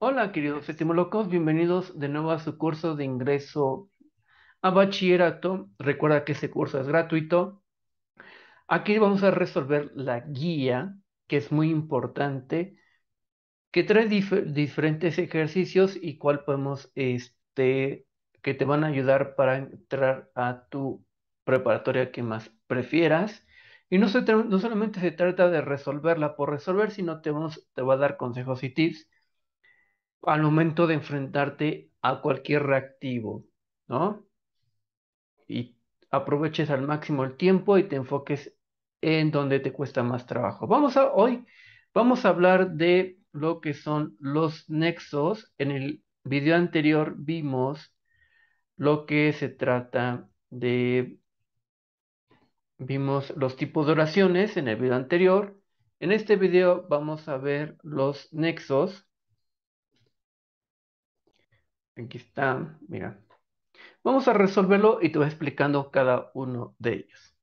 Hola, queridos locos, bienvenidos de nuevo a su curso de ingreso a bachillerato. Recuerda que ese curso es gratuito. Aquí vamos a resolver la guía, que es muy importante, que trae diferentes ejercicios y cuál podemos, este, que te van a ayudar para entrar a tu preparatoria que más prefieras. Y no, solamente se trata de resolverla por resolver, sino te, vamos, te va a dar consejos y tips al momento de enfrentarte a cualquier reactivo, ¿no? Y aproveches al máximo el tiempo y te enfoques en donde te cuesta más trabajo. Vamos a hoy vamos a hablar de lo que son los nexos. En el video anterior vimos lo que se trata de vimos los tipos de oraciones en el video anterior. En este video vamos a ver los nexos Aquí está, mira. Vamos a resolverlo y te voy explicando cada uno de ellos.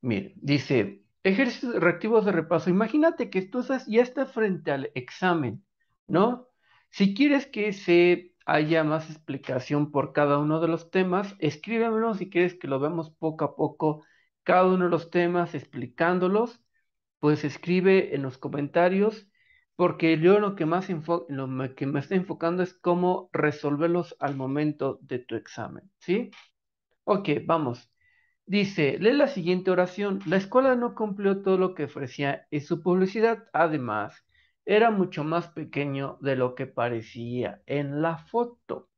Mira, dice, ejercicios reactivos de repaso. Imagínate que tú estás, ya estás frente al examen, ¿no? Si quieres que se haya más explicación por cada uno de los temas, escríbemelo si quieres que lo veamos poco a poco, cada uno de los temas explicándolos, pues escribe en los comentarios porque yo lo que más, lo que me está enfocando es cómo resolverlos al momento de tu examen, ¿sí? Ok, vamos. Dice, lee la siguiente oración. La escuela no cumplió todo lo que ofrecía y su publicidad, además, era mucho más pequeño de lo que parecía en la foto.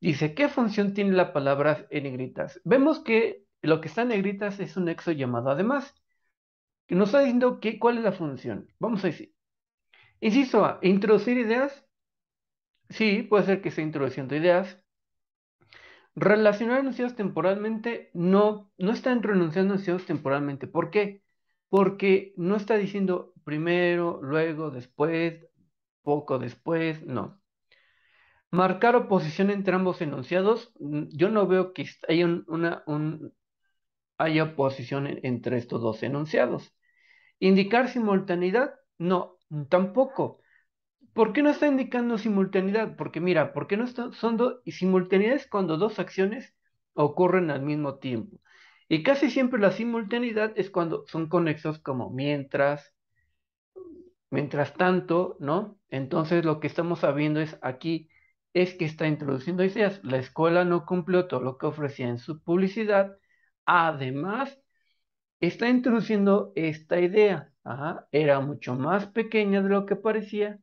Dice, ¿qué función tiene la palabra en negritas? Vemos que lo que está en negritas es un nexo llamado además. Que nos está diciendo que, cuál es la función. Vamos a decir, Insisto, introducir ideas. Sí, puede ser que esté introduciendo ideas. Relacionar enunciados temporalmente no, no están renunciando enunciados temporalmente. ¿Por qué? Porque no está diciendo primero, luego, después, poco después, no. Marcar oposición entre ambos enunciados, yo no veo que haya, una, oposición entre estos dos enunciados. Indicar simultaneidad, no, Mm, tampoco. ¿Por qué no está indicando simultaneidad? Porque mira, ¿por qué no son dos simultaneidades cuando dos acciones ocurren al mismo tiempo? Y casi siempre la simultaneidad es cuando son conexos como mientras, mientras tanto, ¿no? Entonces lo que estamos sabiendo es aquí es que está introduciendo ideas. La escuela no cumplió todo lo que ofrecía en su publicidad. Además, está introduciendo esta idea era mucho más pequeña de lo que parecía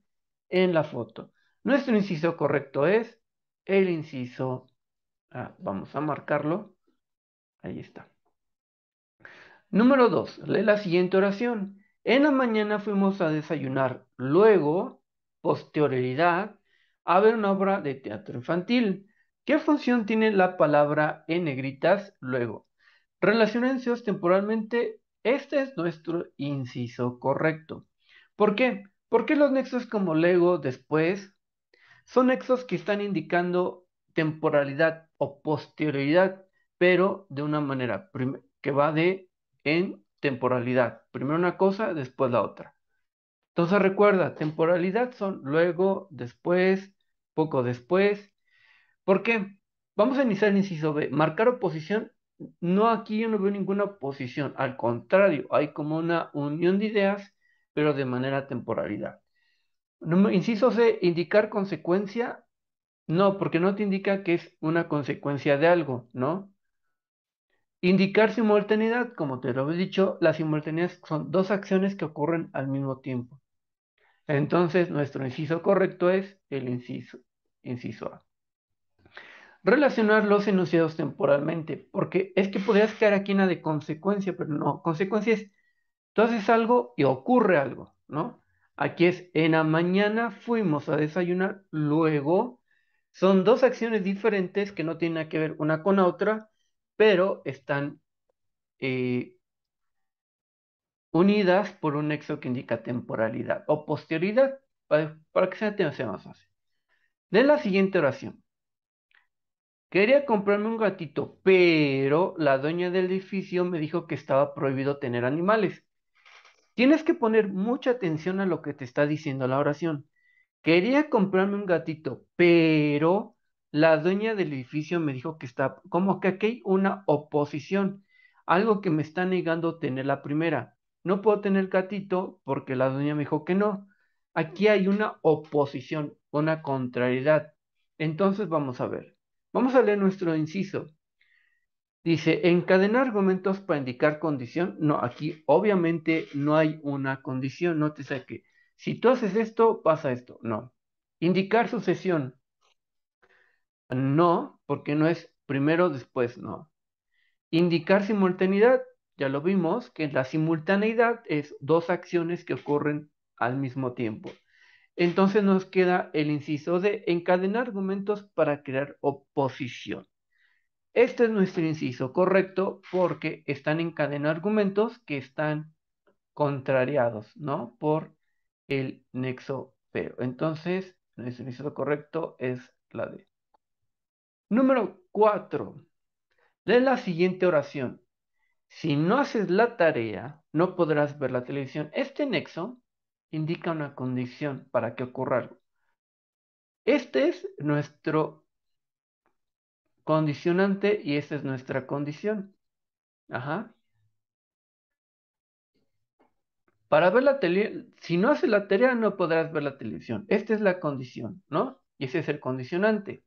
en la foto. Nuestro inciso correcto es el inciso ah, Vamos a marcarlo. Ahí está. Número 2. Lee la siguiente oración. En la mañana fuimos a desayunar. Luego, posterioridad, a ver una obra de teatro infantil. ¿Qué función tiene la palabra en negritas luego? Relacionense temporalmente este es nuestro inciso correcto. ¿Por qué? Porque los nexos como Lego después son nexos que están indicando temporalidad o posterioridad, pero de una manera que va de en temporalidad. Primero una cosa, después la otra. Entonces recuerda, temporalidad son luego, después, poco después. ¿Por qué? Vamos a iniciar el inciso B, marcar oposición no aquí yo no veo ninguna oposición, al contrario, hay como una unión de ideas, pero de manera temporalidad. Inciso C, indicar consecuencia, no, porque no te indica que es una consecuencia de algo, ¿no? Indicar simultaneidad, como te lo he dicho, las simultaneidades son dos acciones que ocurren al mismo tiempo. Entonces, nuestro inciso correcto es el inciso, inciso A relacionar los enunciados temporalmente, porque es que podrías caer aquí en una de consecuencia, pero no, consecuencia es, tú haces algo y ocurre algo, ¿no? Aquí es, en la mañana fuimos a desayunar, luego son dos acciones diferentes que no tienen nada que ver una con la otra, pero están eh, unidas por un nexo que indica temporalidad o posterioridad, para, que sea, sea más fácil. De la siguiente oración. Quería comprarme un gatito, pero la dueña del edificio me dijo que estaba prohibido tener animales. Tienes que poner mucha atención a lo que te está diciendo la oración. Quería comprarme un gatito, pero la dueña del edificio me dijo que está como que aquí hay una oposición, algo que me está negando tener la primera. No puedo tener gatito porque la dueña me dijo que no. Aquí hay una oposición, una contrariedad. Entonces vamos a ver. Vamos a leer nuestro inciso. Dice, encadenar argumentos para indicar condición. No, aquí obviamente no hay una condición. No te saque. Si tú haces esto, pasa esto. No. Indicar sucesión. No, porque no es primero, después, no. Indicar simultaneidad. Ya lo vimos que la simultaneidad es dos acciones que ocurren al mismo tiempo. Entonces nos queda el inciso de encadenar argumentos para crear oposición. Este es nuestro inciso correcto porque están encadenando argumentos que están contrariados, ¿no? Por el nexo pero. Entonces, nuestro inciso correcto es la D. Número 4. Lee la siguiente oración. Si no haces la tarea, no podrás ver la televisión. Este nexo indica una condición para que ocurra algo. Este es nuestro condicionante y esta es nuestra condición. Ajá. Para ver la tele, si no haces la tarea no podrás ver la televisión. Esta es la condición, ¿no? Y ese es el condicionante.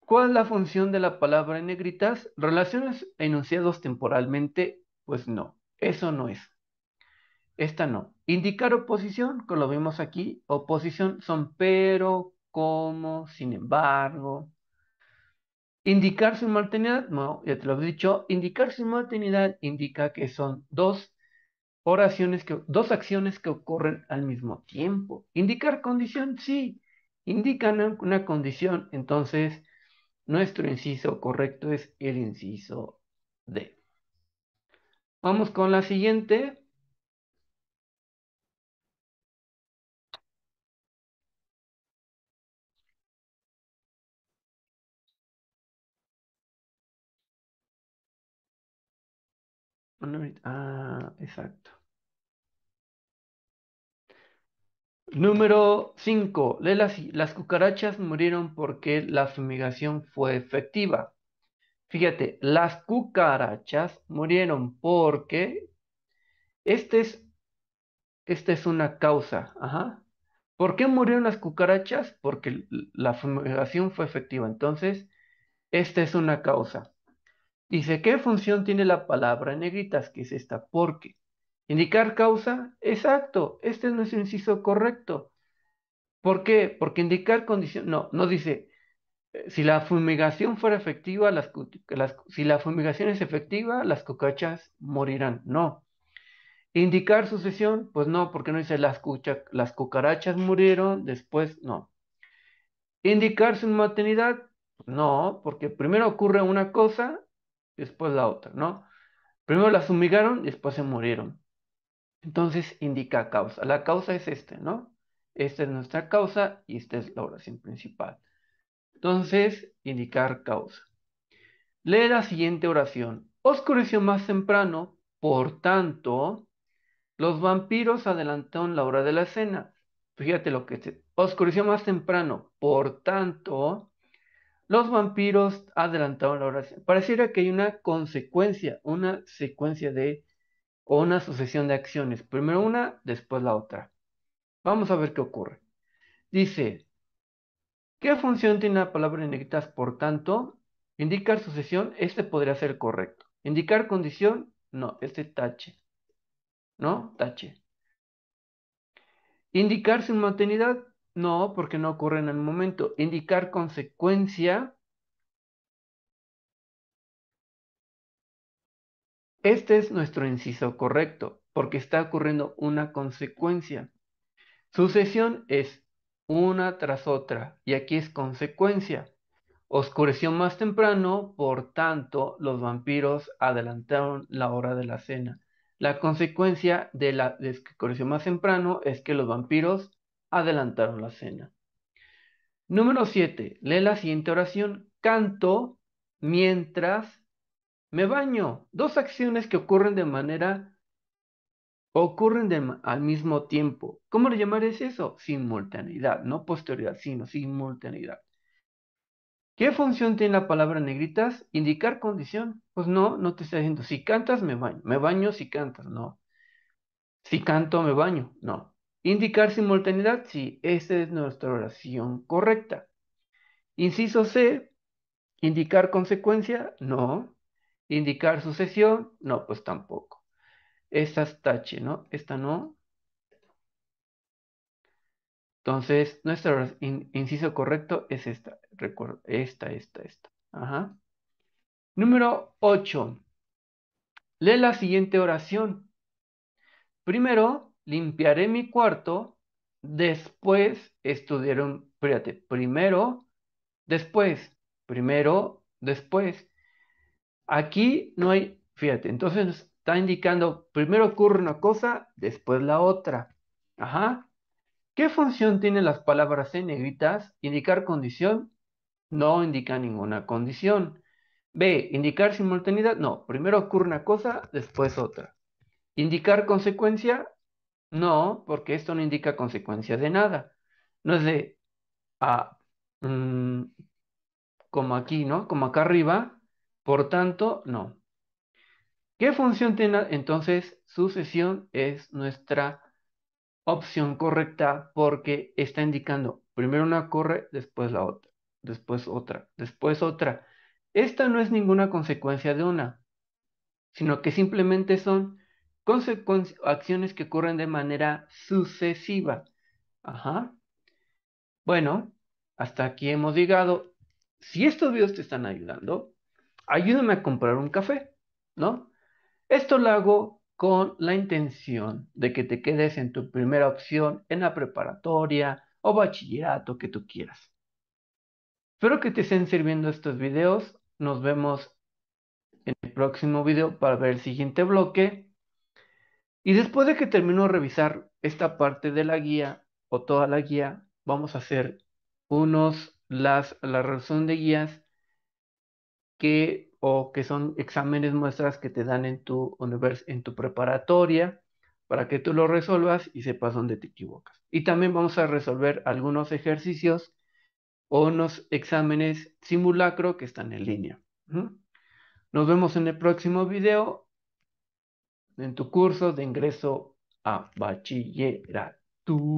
¿Cuál es la función de la palabra en negritas? ¿Relaciones enunciados temporalmente? Pues no, eso no es. Esta no. Indicar oposición, que lo vimos aquí. Oposición son pero, como, sin embargo. Indicar simultaneidad, no, ya te lo he dicho. Indicar simultaneidad indica que son dos oraciones, que, dos acciones que ocurren al mismo tiempo. Indicar condición, sí. Indican una condición, entonces nuestro inciso correcto es el inciso D. Vamos con la siguiente. ah, exacto. Número 5. Las, las cucarachas murieron porque la fumigación fue efectiva. Fíjate, las cucarachas murieron porque este es, esta es una causa. Ajá. ¿Por qué murieron las cucarachas? Porque la fumigación fue efectiva. Entonces, esta es una causa. Dice, ¿qué función tiene la palabra en negritas? Que es esta, porque. Indicar causa, exacto, este no es inciso correcto. ¿Por qué? Porque indicar condición, no, no dice, eh, si la fumigación fuera efectiva, las, si la fumigación es efectiva, las cucachas morirán. No. Indicar sucesión, pues no, porque no dice las, las cucarachas murieron, después no. Indicar su maternidad, no, porque primero ocurre una cosa después la otra, ¿no? Primero las humillaron después se murieron. Entonces indica causa. La causa es esta, ¿no? Esta es nuestra causa y esta es la oración principal. Entonces, indicar causa. Lee la siguiente oración. Oscureció más temprano, por tanto, los vampiros adelantaron la hora de la cena. Fíjate lo que dice. Oscureció más temprano, por tanto, los vampiros adelantaron la oración. Pareciera que hay una consecuencia, una secuencia de o una sucesión de acciones. Primero una, después la otra. Vamos a ver qué ocurre. Dice, ¿qué función tiene la palabra en negritas? Por tanto, indicar sucesión, este podría ser correcto. Indicar condición, no, este tache. ¿No? Tache. Indicar sin maternidad, no, porque no ocurre en el momento. Indicar consecuencia. Este es nuestro inciso correcto, porque está ocurriendo una consecuencia. Sucesión es una tras otra, y aquí es consecuencia. Oscureció más temprano, por tanto, los vampiros adelantaron la hora de la cena. La consecuencia de la oscureció más temprano es que los vampiros adelantaron la cena. Número 7. Lee la siguiente oración. Canto mientras me baño. Dos acciones que ocurren de manera ocurren al mismo tiempo. ¿Cómo le llamarías eso? Simultaneidad, no posterioridad, sino simultaneidad. ¿Qué función tiene la palabra negritas? Indicar condición. Pues no, no te estoy diciendo si cantas me baño, me baño si cantas, no. Si canto me baño, no. Indicar simultaneidad, sí, esa es nuestra oración correcta. Inciso C, indicar consecuencia, no. Indicar sucesión, no, pues tampoco. Esta es tache, ¿no? Esta no. Entonces, nuestro inciso correcto es esta, recuerdo, esta, esta, esta. Número 8. Lee la siguiente oración. Primero, limpiaré mi cuarto, después estudiaron, fíjate, primero, después, primero, después. Aquí no hay, fíjate, entonces está indicando, primero ocurre una cosa, después la otra. Ajá. ¿Qué función tienen las palabras en negritas? Indicar condición, no indica ninguna condición. B, indicar simultaneidad, no, primero ocurre una cosa, después otra. Indicar consecuencia, no, porque esto no indica consecuencia de nada. No es de, ah, mm, como aquí, ¿no? Como acá arriba, por tanto, no. ¿Qué función tiene entonces sucesión? Es nuestra opción correcta porque está indicando primero una corre, después la otra, después otra, después otra. Esta no es ninguna consecuencia de una, sino que simplemente son acciones que ocurren de manera sucesiva. Ajá. Bueno, hasta aquí hemos llegado. Si estos videos te están ayudando, ayúdame a comprar un café, ¿no? Esto lo hago con la intención de que te quedes en tu primera opción en la preparatoria o bachillerato que tú quieras. Espero que te estén sirviendo estos videos. Nos vemos en el próximo video para ver el siguiente bloque y después de que termino de revisar esta parte de la guía o toda la guía, vamos a hacer unos, las, la resolución de guías que o que son exámenes muestras que te dan en tu en tu preparatoria para que tú lo resuelvas y sepas dónde te equivocas. Y también vamos a resolver algunos ejercicios o unos exámenes simulacro que están en línea. Nos vemos en el próximo video en tu curso de ingreso a bachillerato.